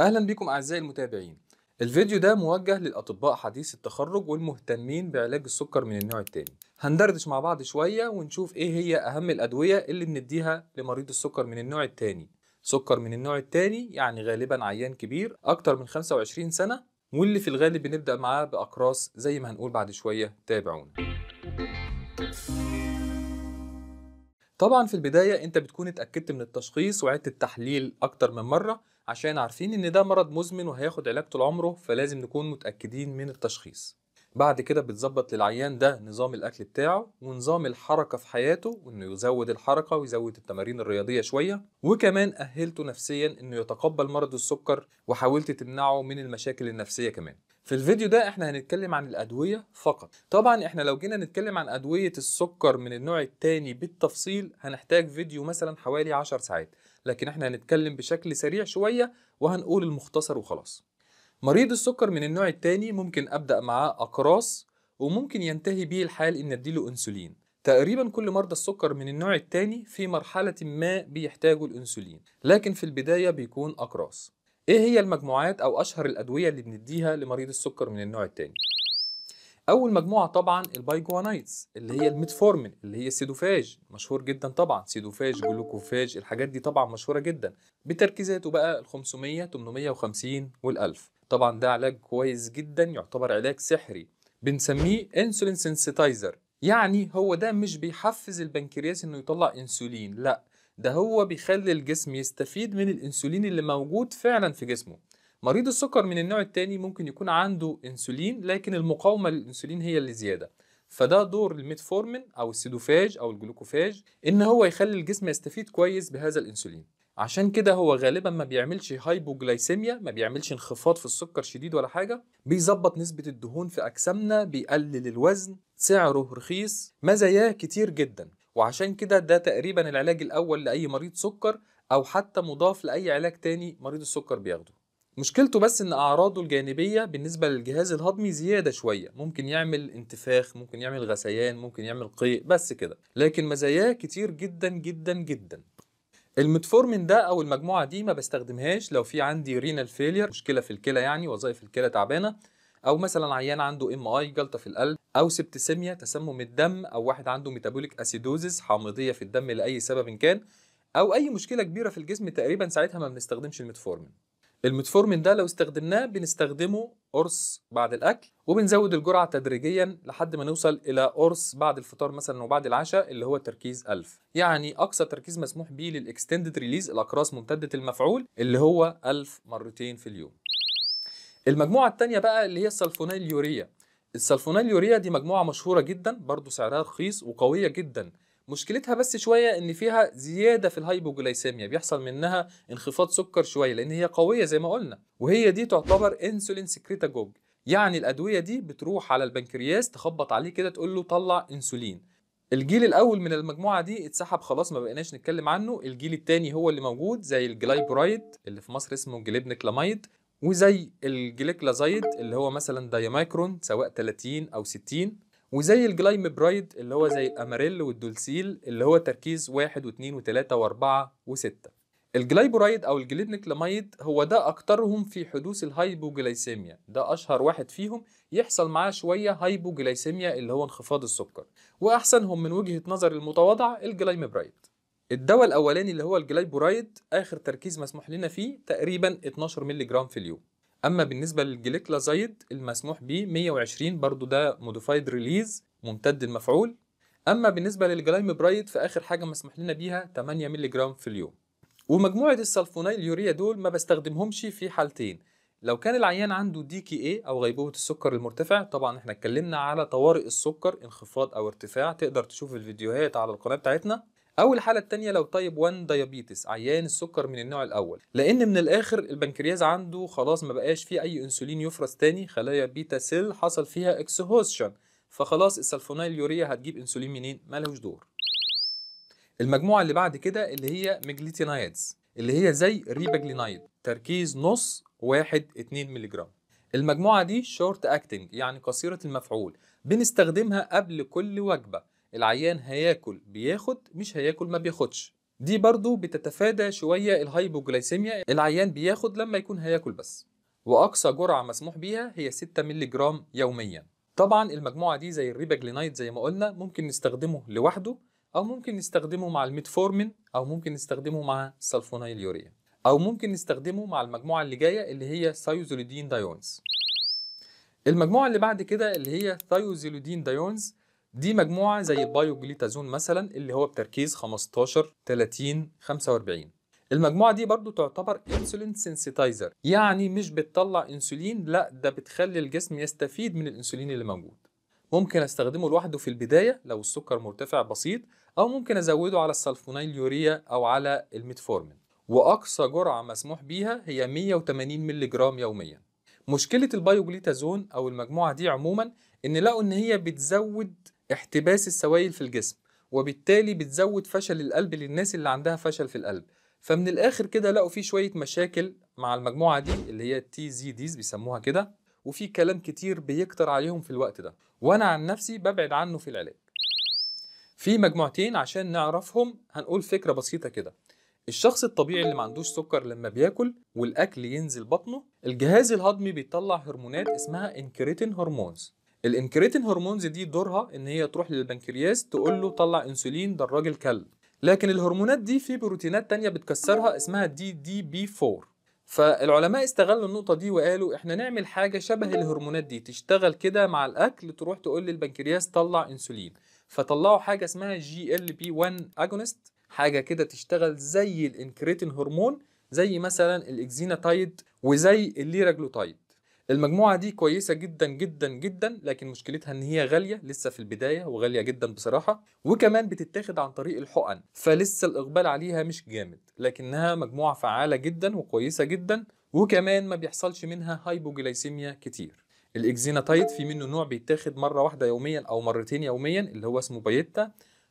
اهلا بكم اعزائي المتابعين الفيديو ده موجه للاطباء حديث التخرج والمهتمين بعلاج السكر من النوع الثاني هندردش مع بعض شويه ونشوف ايه هي اهم الادويه اللي بنديها لمريض السكر من النوع الثاني سكر من النوع الثاني يعني غالبا عيان كبير اكتر من 25 سنه واللي في الغالب بنبدا معاه باقراص زي ما هنقول بعد شويه تابعونا طبعا في البدايه انت بتكون اتاكدت من التشخيص وعدت التحليل اكتر من مره عشان عارفين ان ده مرض مزمن وهياخد علاج طول عمره فلازم نكون متاكدين من التشخيص بعد كده بتظبط للعيان ده نظام الاكل بتاعه ونظام الحركه في حياته وانه يزود الحركه ويزود التمارين الرياضيه شويه وكمان اهلته نفسيا انه يتقبل مرض السكر وحاولت تمنعه من المشاكل النفسيه كمان في الفيديو ده احنا هنتكلم عن الادويه فقط طبعا احنا لو جينا نتكلم عن ادويه السكر من النوع الثاني بالتفصيل هنحتاج فيديو مثلا حوالي 10 ساعات لكن احنا هنتكلم بشكل سريع شويه وهنقول المختصر وخلاص مريض السكر من النوع الثاني ممكن ابدا معاه اقراص وممكن ينتهي بيه الحال ان اديله انسولين تقريبا كل مرضى السكر من النوع الثاني في مرحله ما بيحتاجوا الانسولين لكن في البدايه بيكون اقراص ايه هي المجموعات او اشهر الادويه اللي بنديها لمريض السكر من النوع الثاني اول مجموعه طبعا البايجوانايتس اللي هي الميتفورمين اللي هي السيدوفاج مشهور جدا طبعا سيدوفاج جلوكوفاج الحاجات دي طبعا مشهوره جدا بتركيزاته بقى ال 500 850 وال1000 طبعا ده علاج كويس جدا يعتبر علاج سحري بنسميه انسولين سنسيتايزر يعني هو ده مش بيحفز البنكرياس انه يطلع انسولين لا ده هو بيخلي الجسم يستفيد من الانسولين اللي موجود فعلا في جسمه مريض السكر من النوع الثاني ممكن يكون عنده انسولين لكن المقاومه للانسولين هي اللي زياده فده دور الميتفورمين او السيدوفاج او الجلوكوفاج ان هو يخلي الجسم يستفيد كويس بهذا الانسولين عشان كده هو غالبا ما بيعملش هايبوجلايسيميا ما بيعملش انخفاض في السكر شديد ولا حاجه بيظبط نسبه الدهون في اجسامنا بيقلل الوزن سعره رخيص مزاياه كتير جدا وعشان كده ده تقريبا العلاج الاول لاي مريض سكر او حتى مضاف لاي علاج تاني مريض السكر بياخده مشكلته بس ان اعراضه الجانبيه بالنسبه للجهاز الهضمي زياده شويه ممكن يعمل انتفاخ ممكن يعمل غثيان ممكن يعمل قيء بس كده لكن مزاياه كتير جدا جدا جدا المتفورمين ده او المجموعه دي ما بستخدمهاش لو في عندي رينال فيلير مشكله في الكلى يعني وظائف الكلى تعبانه او مثلا عيان عنده ام اي جلطه في القلب او سبتسيميا تسمم الدم او واحد عنده ميتابوليك اسيدوزيس حامضيه في الدم لاي سبب كان او اي مشكله كبيره في الجسم تقريبا ساعتها ما بنستخدمش المتفورمين الميتفورمين ده لو استخدمناه بنستخدمه قرص بعد الاكل وبنزود الجرعه تدريجيا لحد ما نوصل الى قرص بعد الفطار مثلا وبعد العشاء اللي هو تركيز 1000 يعني اقصى تركيز مسموح به للاكستندد ريليز الاقراص ممتده المفعول اللي هو 1000 مرتين في اليوم المجموعه الثانيه بقى اللي هي السلفونيل يوريا السلفونيل يوريا دي مجموعه مشهوره جدا برضو سعرها رخيص وقويه جدا مشكلتها بس شويه ان فيها زياده في الهايبوجلايسيميا بيحصل منها انخفاض سكر شويه لان هي قويه زي ما قلنا وهي دي تعتبر انسولين سكريتاجوج يعني الادويه دي بتروح على البنكرياس تخبط عليه كده تقول له طلع انسولين الجيل الاول من المجموعه دي اتسحب خلاص ما بقيناش نتكلم عنه الجيل الثاني هو اللي موجود زي الجلايبرايد اللي في مصر اسمه جليبنكلامايد وزي الجليكلازايد اللي هو مثلا دايمايكرون سواء 30 او 60 وزي الجلايم برايد اللي هو زي الاماريل والدولسيل اللي هو تركيز واحد واثنين وثلاثة واربعة وستة الجلايبورايد او الجليدنيكلامايد هو ده اكترهم في حدوث الهايبوجلايسيميا ده اشهر واحد فيهم يحصل معاه شويه هايبوجلايسيميا اللي هو انخفاض السكر واحسنهم من وجهه نظر المتواضعه الجلايمبرايد الدواء الاولاني اللي هو الجلايبورايد اخر تركيز مسموح لنا فيه تقريبا 12 مللي جرام في اليوم اما بالنسبه للجليكلازايد المسموح بيه 120 برضو ده موديفايد ريليز ممتد المفعول اما بالنسبه للجلايمبرايد فاخر حاجه مسموح لنا بيها 8 مللي جرام في اليوم ومجموعه السلفوناي يوريا دول ما بستخدمهمش في حالتين لو كان العيان عنده دي كي اي او غيبوبه السكر المرتفع طبعا احنا اتكلمنا على طوارئ السكر انخفاض او ارتفاع تقدر تشوف الفيديوهات على القناه بتاعتنا او الحاله الثانيه لو تايب 1 دايابيتس عيان السكر من النوع الاول لان من الاخر البنكرياس عنده خلاص ما بقاش فيه اي انسولين يفرز تاني خلايا بيتا سيل حصل فيها اكسهوشن فخلاص السلفونيل يوريا هتجيب انسولين منين مالهوش دور المجموعه اللي بعد كده اللي هي ميجليتينايدز اللي هي زي ريباجلينايد تركيز نص واحد 2 ملي جرام المجموعه دي شورت اكتنج يعني قصيره المفعول بنستخدمها قبل كل وجبه العيان هياكل بياخد مش هياكل ما بياخدش دي برضو بتتفادى شوية الهايبوجلايسيميا العيان بياخد لما يكون هياكل بس وأقصى جرعة مسموح بيها هي 6 مللي جرام يوميا طبعا المجموعة دي زي الريباجلينايت زي ما قلنا ممكن نستخدمه لوحده أو ممكن نستخدمه مع الميتفورمين أو ممكن نستخدمه مع السلفونايل يوريا أو ممكن نستخدمه مع المجموعة اللي جاية اللي هي ثايوزوليدين دايونز المجموعة اللي بعد كده اللي هي ثايوزوليدين دايونز دي مجموعه زي البايوجليتازون جليتازون مثلا اللي هو بتركيز 15 30 45 المجموعه دي برضو تعتبر انسولين سنسيتايزر يعني مش بتطلع انسولين لا ده بتخلي الجسم يستفيد من الانسولين اللي موجود ممكن استخدمه لوحده في البدايه لو السكر مرتفع بسيط او ممكن ازوده على السلفونيل يوريا او على الميتفورمين واقصى جرعه مسموح بيها هي 180 مللي جرام يوميا مشكله البايوجليتازون او المجموعه دي عموما ان لقوا ان هي بتزود احتباس السوائل في الجسم وبالتالي بتزود فشل القلب للناس اللي عندها فشل في القلب فمن الاخر كده لقوا في شويه مشاكل مع المجموعه دي اللي هي تي زي ديز بيسموها كده وفي كلام كتير بيكتر عليهم في الوقت ده وانا عن نفسي ببعد عنه في العلاج في مجموعتين عشان نعرفهم هنقول فكره بسيطه كده الشخص الطبيعي اللي ما عندوش سكر لما بياكل والاكل ينزل بطنه الجهاز الهضمي بيطلع هرمونات اسمها انكريتين هرمونز الانكريتين هرمونز دي دورها ان هي تروح للبنكرياس تقول له طلع انسولين ده الراجل كلب لكن الهرمونات دي في بروتينات تانية بتكسرها اسمها دي دي بي 4 فالعلماء استغلوا النقطة دي وقالوا احنا نعمل حاجة شبه الهرمونات دي تشتغل كده مع الأكل تروح تقول للبنكرياس طلع انسولين فطلعوا حاجة اسمها جي ال بي 1 اجونست حاجة كده تشتغل زي الانكريتين هرمون زي مثلا الاكزيناتايد وزي الليراجلوتايد المجموعه دي كويسه جدا جدا جدا لكن مشكلتها ان هي غاليه لسه في البدايه وغاليه جدا بصراحه وكمان بتتاخد عن طريق الحقن فلسه الاقبال عليها مش جامد لكنها مجموعه فعاله جدا وكويسه جدا وكمان ما بيحصلش منها هايبوجلايسيميا كتير الاكزيناتايد في منه نوع بيتاخد مره واحده يوميا او مرتين يوميا اللي هو اسمه بايتا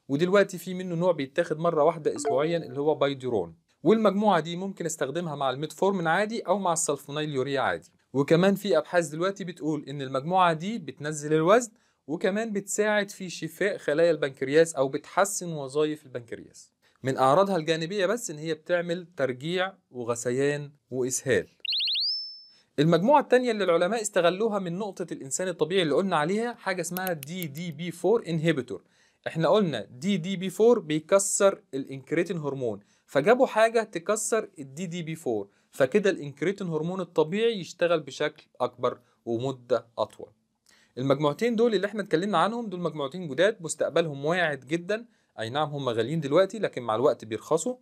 ودلوقتي في منه نوع بيتاخد مره واحده اسبوعيا اللي هو بايديرون والمجموعه دي ممكن استخدمها مع الميتفورمين عادي او مع السلفونيل يوريا عادي وكمان في ابحاث دلوقتي بتقول ان المجموعه دي بتنزل الوزن وكمان بتساعد في شفاء خلايا البنكرياس او بتحسن وظائف البنكرياس من اعراضها الجانبيه بس ان هي بتعمل ترجيع وغثيان واسهال المجموعة الثانية اللي العلماء استغلوها من نقطة الإنسان الطبيعي اللي قلنا عليها حاجة اسمها دي دي 4 انهبيتور احنا قلنا دي دي 4 بيكسر الانكريتين هرمون فجابوا حاجة تكسر الدي دي 4 فكده الانكريتين هرمون الطبيعي يشتغل بشكل اكبر ومده اطول المجموعتين دول اللي احنا اتكلمنا عنهم دول مجموعتين جداد مستقبلهم واعد جدا اي نعم هم غاليين دلوقتي لكن مع الوقت بيرخصوا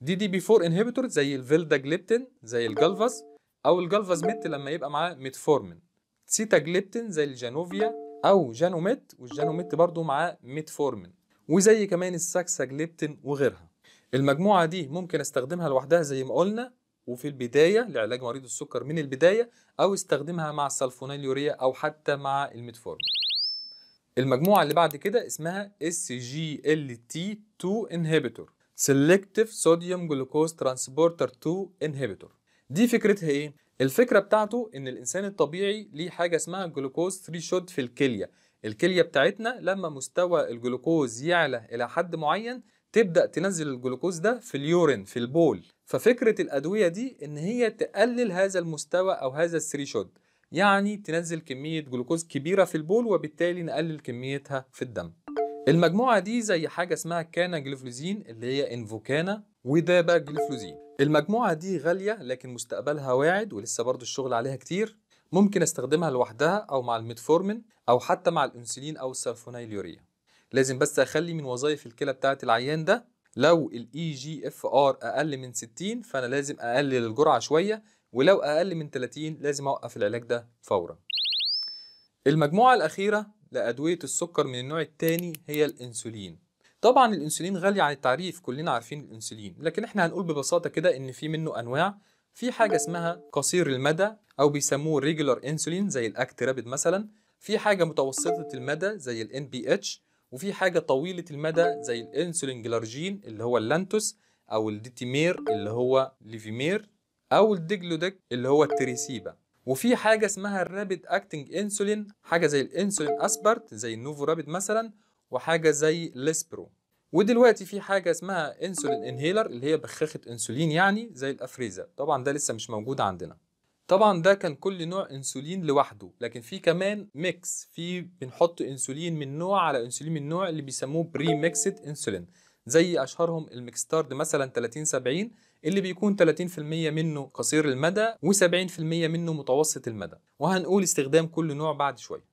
دي دي بي 4 انهبيتور زي الفيلداجليبتين زي الجلفاس او الجلفاس ميت لما يبقى معاه ميتفورمين سيتاجليبتين زي الجانوفيا او جانوميت والجانوميت برضو معاه ميتفورمين وزي كمان الساكساجليبتين وغيرها المجموعه دي ممكن استخدمها لوحدها زي ما قلنا وفي البداية لعلاج مريض السكر من البداية أو استخدمها مع السلفونيليوريا أو حتى مع الميتفورمين المجموعة اللي بعد كده اسمها SGLT2 inhibitor Selective Sodium Glucose Transporter 2 inhibitor دي فكرتها ايه؟ الفكرة بتاعته ان الانسان الطبيعي ليه حاجة اسمها جلوكوز 3 شوت في الكلية الكلية بتاعتنا لما مستوى الجلوكوز يعلى الى حد معين تبدا تنزل الجلوكوز ده في اليورين في البول ففكره الادويه دي ان هي تقلل هذا المستوى او هذا الثريشود يعني تنزل كميه جلوكوز كبيره في البول وبالتالي نقلل كميتها في الدم المجموعه دي زي حاجه اسمها كانا جلوفلوزين اللي هي انفوكانا ودابا جلوفلوزين المجموعه دي غاليه لكن مستقبلها واعد ولسه برضو الشغل عليها كتير ممكن استخدمها لوحدها او مع الميتفورمين او حتى مع الانسولين او السلفونيليوريا لازم بس اخلي من وظائف الكلى بتاعت العيان ده لو الاي جي اف ار اقل من 60 فانا لازم اقلل الجرعه شويه ولو اقل من 30 لازم اوقف العلاج ده فورا المجموعه الاخيره لادويه السكر من النوع الثاني هي الانسولين طبعا الانسولين غالي عن التعريف كلنا عارفين الانسولين لكن احنا هنقول ببساطه كده ان في منه انواع في حاجه اسمها قصير المدى او بيسموه ريجولار انسولين زي الاكت رابد مثلا في حاجه متوسطه المدى زي الان بي اتش وفي حاجه طويله المدى زي الانسولين جلارجين اللي هو اللانتوس او الديتيمير اللي هو ليفيمير او الديجلودك اللي هو التريسيبا وفي حاجه اسمها الرابيد اكتنج انسولين حاجه زي الانسولين اسبرت زي النوفو رابيد مثلا وحاجه زي ليسبرو ودلوقتي في حاجه اسمها انسولين انهيلر اللي هي بخاخه انسولين يعني زي الافريزا طبعا ده لسه مش موجود عندنا طبعا ده كان كل نوع انسولين لوحده لكن في كمان ميكس في بنحط انسولين من نوع على انسولين من نوع اللي بيسموه بري ميكسد انسولين زي اشهرهم الميكستارد مثلا 30 70 اللي بيكون 30% منه قصير المدى و70% منه متوسط المدى وهنقول استخدام كل نوع بعد شويه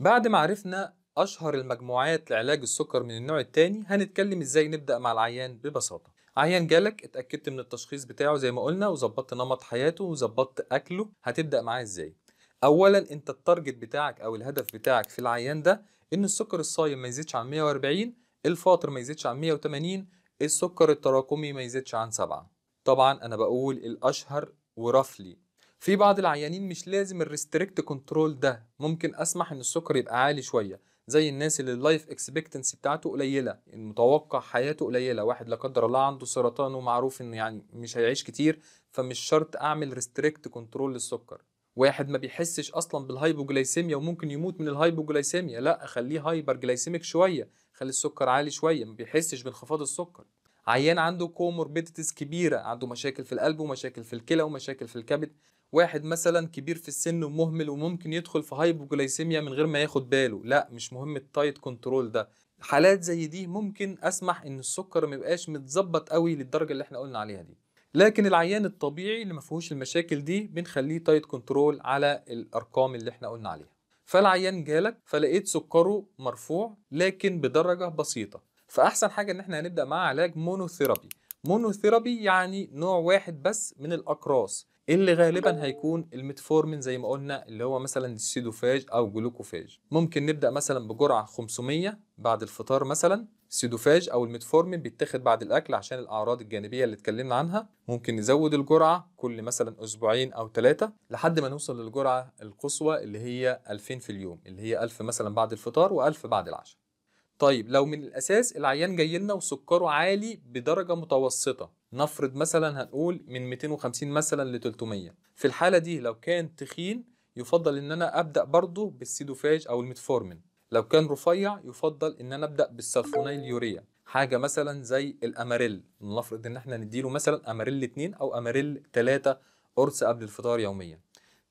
بعد ما عرفنا اشهر المجموعات لعلاج السكر من النوع الثاني هنتكلم ازاي نبدا مع العيان ببساطه عيان جالك اتاكدت من التشخيص بتاعه زي ما قلنا وظبطت نمط حياته وظبطت اكله هتبدا معاه ازاي اولا انت التارجت بتاعك او الهدف بتاعك في العيان ده ان السكر الصايم ما يزيدش عن 140 الفاطر ما يزيدش عن 180 السكر التراكمي ما يزيدش عن 7 طبعا انا بقول الاشهر ورفلي في بعض العيانين مش لازم الريستريكت كنترول ده ممكن اسمح ان السكر يبقى عالي شويه زي الناس اللي اللايف اكسبكتنسي بتاعته قليله المتوقع حياته قليله واحد لا قدر الله عنده سرطان ومعروف انه يعني مش هيعيش كتير فمش شرط اعمل ريستريكت كنترول للسكر واحد ما بيحسش اصلا بالهايبوجلايسيميا وممكن يموت من الهايبوجلايسيميا لا خليه هايبر جلايسيميك شويه خلي السكر عالي شويه ما بيحسش بانخفاض السكر عيان عنده كوموربيديتيز كبيره عنده مشاكل في القلب ومشاكل في الكلى ومشاكل في الكبد واحد مثلا كبير في السن ومهمل وممكن يدخل في هايبوجلايسيميا من غير ما ياخد باله لا مش مهم التايت كنترول ده حالات زي دي ممكن اسمح ان السكر ما يبقاش متظبط قوي للدرجه اللي احنا قلنا عليها دي لكن العيان الطبيعي اللي ما فيهوش المشاكل دي بنخليه تايت كنترول على الارقام اللي احنا قلنا عليها فالعيان جالك فلقيت سكره مرفوع لكن بدرجه بسيطه فاحسن حاجه ان احنا هنبدا مع علاج مونوثيرابي مونوثيرابي يعني نوع واحد بس من الاقراص اللي غالبا هيكون الميتفورمين زي ما قلنا اللي هو مثلا السيدوفاج او جلوكوفاج ممكن نبدا مثلا بجرعه 500 بعد الفطار مثلا السيدوفاج او الميتفورمين بيتاخد بعد الاكل عشان الاعراض الجانبيه اللي اتكلمنا عنها ممكن نزود الجرعه كل مثلا اسبوعين او ثلاثه لحد ما نوصل للجرعه القصوى اللي هي 2000 في اليوم اللي هي 1000 مثلا بعد الفطار و1000 بعد العشاء طيب لو من الاساس العيان جاي لنا وسكره عالي بدرجه متوسطه نفرض مثلا هنقول من 250 مثلا ل 300 في الحاله دي لو كان تخين يفضل ان انا ابدا برضه بالسيدوفاج او الميتفورمين لو كان رفيع يفضل ان انا ابدا بالسلفونيل يوريا حاجه مثلا زي الاماريل نفرض ان احنا نديله مثلا اماريل 2 او اماريل 3 قرص قبل الفطار يوميا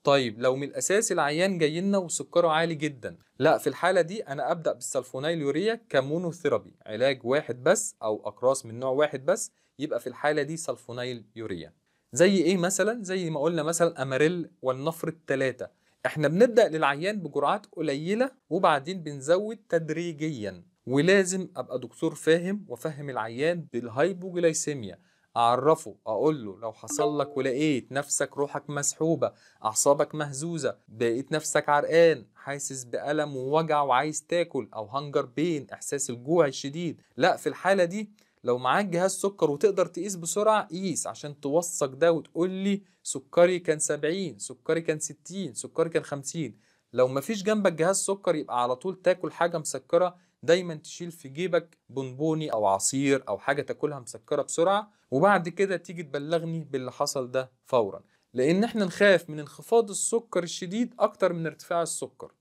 طيب لو من الاساس العيان جاي لنا وسكره عالي جدا لا في الحاله دي انا ابدا بالسلفونيل يوريا كمونوثيرابي علاج واحد بس او اقراص من نوع واحد بس يبقى في الحاله دي سلفونيل يوريا زي ايه مثلا زي ما قلنا مثلا اماريل والنفر الثلاثه احنا بنبدا للعيان بجرعات قليله وبعدين بنزود تدريجيا ولازم ابقى دكتور فاهم وافهم العيان بالهايبوجلايسيميا اعرفه اقول له لو حصل لك ولقيت نفسك روحك مسحوبه اعصابك مهزوزه لقيت نفسك عرقان حاسس بالم ووجع وعايز تاكل او هنجر بين احساس الجوع الشديد لا في الحاله دي لو معاك جهاز سكر وتقدر تقيس بسرعة قيس عشان توثق ده وتقول لي سكري كان 70 سكري كان 60 سكري كان 50 لو مفيش جنبك جهاز سكر يبقى على طول تاكل حاجة مسكرة دايما تشيل في جيبك بونبوني او عصير او حاجه تاكلها مسكره بسرعه وبعد كده تيجي تبلغني باللي حصل ده فورا لان احنا نخاف من انخفاض السكر الشديد اكتر من ارتفاع السكر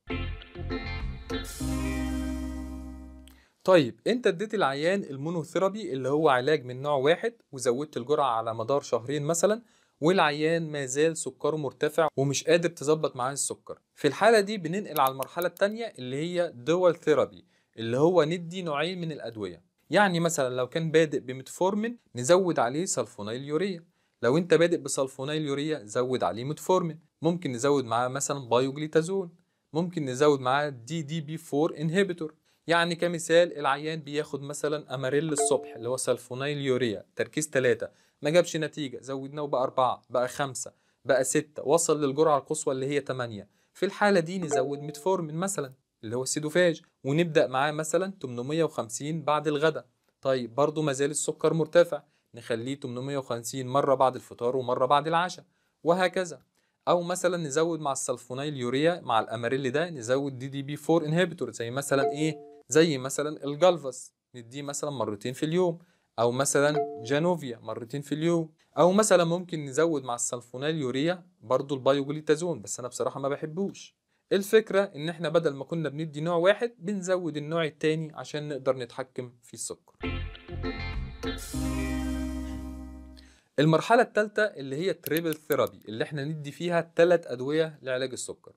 طيب انت اديت العيان المونوثيرابي اللي هو علاج من نوع واحد وزودت الجرعه على مدار شهرين مثلا والعيان ما زال سكره مرتفع ومش قادر تظبط معاه السكر في الحالة دي بننقل على المرحلة التانية اللي هي دول ثيرابي اللي هو ندي نوعين من الادويه يعني مثلا لو كان بادئ بميتفورمين نزود عليه سلفونيل يوريا لو انت بادئ بسلفونيل يوريا زود عليه ميتفورمين ممكن نزود معاه مثلا بايوجليتازون ممكن نزود معاه دي دي بي 4 انهبيتور يعني كمثال العيان بياخد مثلا اماريل الصبح اللي هو سلفونيل يوريا تركيز 3 ما جابش نتيجه زودناه بقى 4 بقى 5 بقى 6 وصل للجرعه القصوى اللي هي 8 في الحاله دي نزود ميتفورمين مثلا اللي هو السيدوفاج ونبدا معاه مثلا 850 بعد الغداء طيب برضه مازال السكر مرتفع نخليه 850 مره بعد الفطار ومره بعد العشاء وهكذا او مثلا نزود مع السلفونيل يوريا مع الاماريل ده نزود دي دي بي 4 انهبيتور زي مثلا ايه زي مثلا الجالفاس نديه مثلا مرتين في اليوم او مثلا جانوفيا مرتين في اليوم او مثلا ممكن نزود مع السلفونيل يوريا برضو البايوجليتازون بس انا بصراحه ما بحبوش الفكرة ان احنا بدل ما كنا بندي نوع واحد بنزود النوع التاني عشان نقدر نتحكم في السكر المرحلة التالتة اللي هي التريبل ثيرابي اللي احنا ندي فيها تلات أدوية لعلاج السكر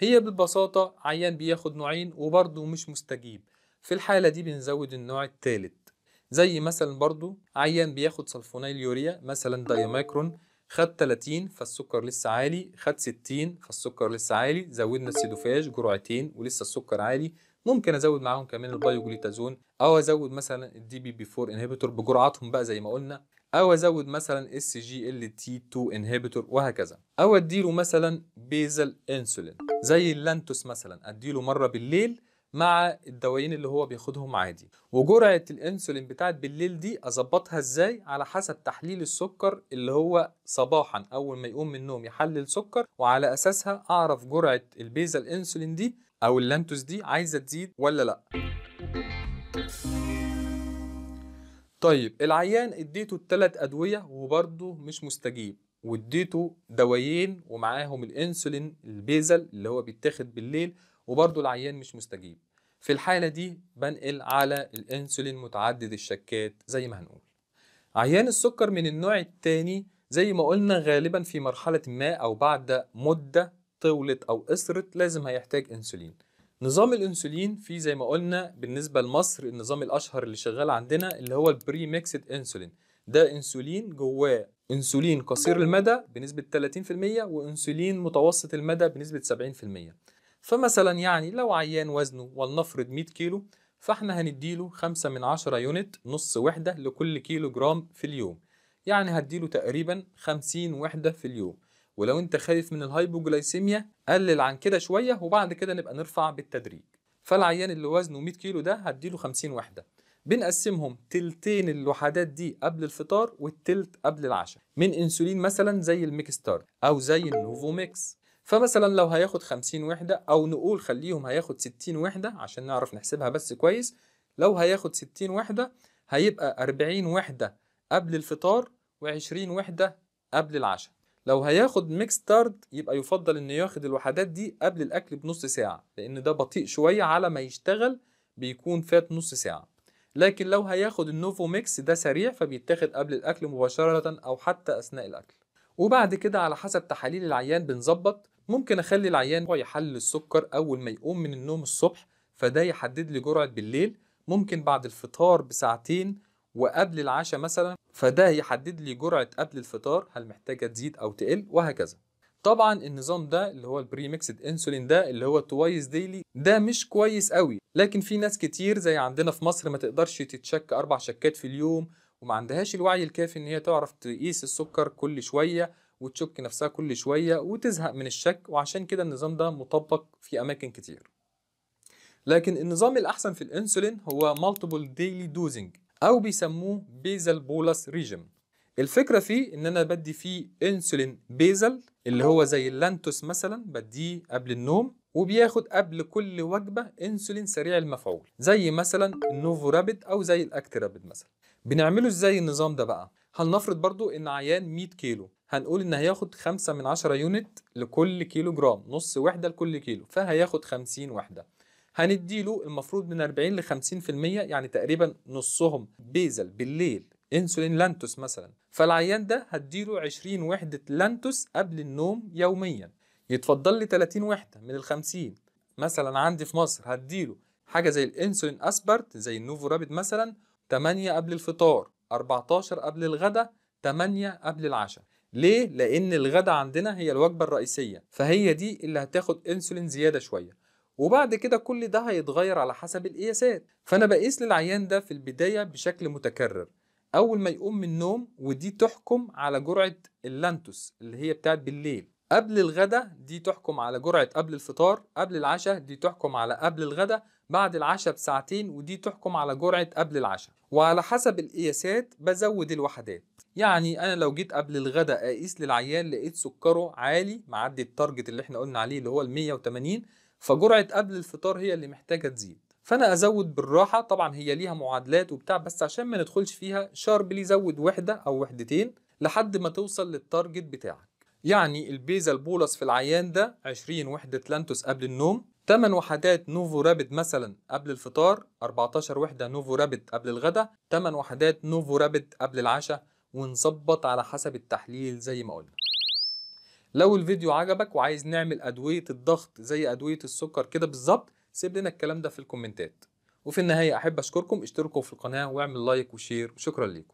هي ببساطة عيان بياخد نوعين وبرضه مش مستجيب في الحالة دي بنزود النوع التالت زي مثلا برضه عيان بياخد سلفونيل يوريا مثلا دايمايكرون خد 30 فالسكر لسه عالي خد 60 فالسكر لسه عالي زودنا السيدوفاج جرعتين ولسه السكر عالي ممكن ازود معاهم كمان البايوجليتازون او ازود مثلا الدي بي بي 4 انهبيتور بجرعاتهم بقى زي ما قلنا او ازود مثلا اس جي ال تي 2 انهبيتور وهكذا او اديله مثلا بيزل انسولين زي اللانتوس مثلا اديله مره بالليل مع الدوايين اللي هو بياخدهم عادي وجرعه الانسولين بتاعت بالليل دي اظبطها ازاي على حسب تحليل السكر اللي هو صباحا اول ما يقوم من النوم يحلل سكر وعلى اساسها اعرف جرعه البيزا الانسولين دي او اللانتوس دي عايزه تزيد ولا لا طيب العيان اديته الثلاث ادويه وبرده مش مستجيب واديته دوايين ومعاهم الانسولين البيزل اللي هو بيتاخد بالليل وبرضه العيان مش مستجيب في الحالة دي بنقل على الانسولين متعدد الشكات زي ما هنقول عيان السكر من النوع الثاني زي ما قلنا غالبا في مرحلة ما أو بعد مدة طولت أو قصرت لازم هيحتاج انسولين نظام الانسولين فيه زي ما قلنا بالنسبة لمصر النظام الأشهر اللي شغال عندنا اللي هو البري ميكسد انسولين ده انسولين جواه انسولين قصير المدى بنسبة 30% وانسولين متوسط المدى بنسبة 70% فمثلا يعني لو عيان وزنه ولنفرض 100 كيلو فاحنا هنديله 5 من 10 يونت نص وحدة لكل كيلو جرام في اليوم يعني هديله تقريبا 50 وحدة في اليوم ولو انت خايف من الهايبوجلايسيميا قلل عن كده شوية وبعد كده نبقى نرفع بالتدريج فالعيان اللي وزنه 100 كيلو ده هديله 50 وحدة بنقسمهم تلتين الوحدات دي قبل الفطار والتلت قبل العشاء من انسولين مثلا زي الميكستار او زي النوفوميكس فمثلا لو هياخد 50 وحدة أو نقول خليهم هياخد 60 وحدة عشان نعرف نحسبها بس كويس لو هياخد 60 وحدة هيبقى 40 وحدة قبل الفطار و20 وحدة قبل العشاء لو هياخد ميكس تارد يبقى يفضل انه ياخد الوحدات دي قبل الاكل بنص ساعة لان ده بطيء شوية على ما يشتغل بيكون فات نص ساعة لكن لو هياخد النوفو ميكس ده سريع فبيتاخد قبل الاكل مباشرة او حتى اثناء الاكل وبعد كده على حسب تحاليل العيان بنظبط ممكن اخلي العيان يحلل السكر اول ما يقوم من النوم الصبح فده يحدد لي جرعه بالليل ممكن بعد الفطار بساعتين وقبل العشاء مثلا فده يحدد لي جرعه قبل الفطار هل محتاجه تزيد او تقل وهكذا طبعا النظام ده اللي هو البري ميكسد انسولين ده اللي هو توايس ديلي ده مش كويس قوي لكن في ناس كتير زي عندنا في مصر ما تقدرش تتشك اربع شكات في اليوم وما عندهاش الوعي الكافي ان هي تعرف تقيس السكر كل شويه وتشك نفسها كل شوية وتزهق من الشك وعشان كده النظام ده مطبق في أماكن كتير لكن النظام الأحسن في الأنسولين هو Multiple Daily Dosing أو بيسموه Basal بولس Regime الفكرة فيه إن أنا بدي فيه أنسولين بيزل اللي هو زي اللانتوس مثلا بديه قبل النوم وبياخد قبل كل وجبة أنسولين سريع المفعول زي مثلا النوفو رابد أو زي الأكترابيد مثلا بنعمله إزاي النظام ده بقى؟ هنفرض برضو إن عيان 100 كيلو هنقول ان هياخد 5 من 10 يونت لكل كيلو جرام نص وحده لكل كيلو فهياخد 50 وحده هنديله المفروض من 40 ل 50% يعني تقريبا نصهم بيزل بالليل انسولين لانتوس مثلا فالعيان ده هديله 20 وحده لانتوس قبل النوم يوميا يتفضل لي 30 وحده من ال 50 مثلا عندي في مصر هديله حاجه زي الانسولين اسبرت زي النوفو رابيد مثلا 8 قبل الفطار 14 قبل الغداء 8 قبل العشاء ليه؟ لأن الغدا عندنا هي الوجبة الرئيسية فهي دي اللي هتاخد انسولين زيادة شوية وبعد كده كل ده هيتغير على حسب القياسات فأنا بقيس للعيان ده في البداية بشكل متكرر أول ما يقوم من النوم ودي تحكم على جرعة اللانتوس اللي هي بتاعت بالليل قبل الغدا دي تحكم على جرعة قبل الفطار قبل العشاء دي تحكم على قبل الغدا بعد العشاء بساعتين ودي تحكم على جرعة قبل العشاء وعلى حسب القياسات بزود الوحدات يعني انا لو جيت قبل الغداء اقيس للعيان لقيت سكره عالي معدي التارجت اللي احنا قلنا عليه اللي هو 180 فجرعة قبل الفطار هي اللي محتاجة تزيد فانا ازود بالراحة طبعا هي ليها معادلات وبتاع بس عشان ما ندخلش فيها شاربلي زود وحدة او وحدتين لحد ما توصل للتارجت بتاعك يعني البيزا البولس في العيان ده 20 وحدة لانتوس قبل النوم 8 وحدات نوفو رابد مثلا قبل الفطار 14 وحدة نوفو رابد قبل الغداء 8 وحدات نوفو رابد قبل العشاء ونظبط على حسب التحليل زي ما قلنا لو الفيديو عجبك وعايز نعمل أدوية الضغط زي أدوية السكر كده بالظبط سيب لنا الكلام ده في الكومنتات وفي النهاية أحب أشكركم اشتركوا في القناة واعمل لايك وشير وشكرا ليكم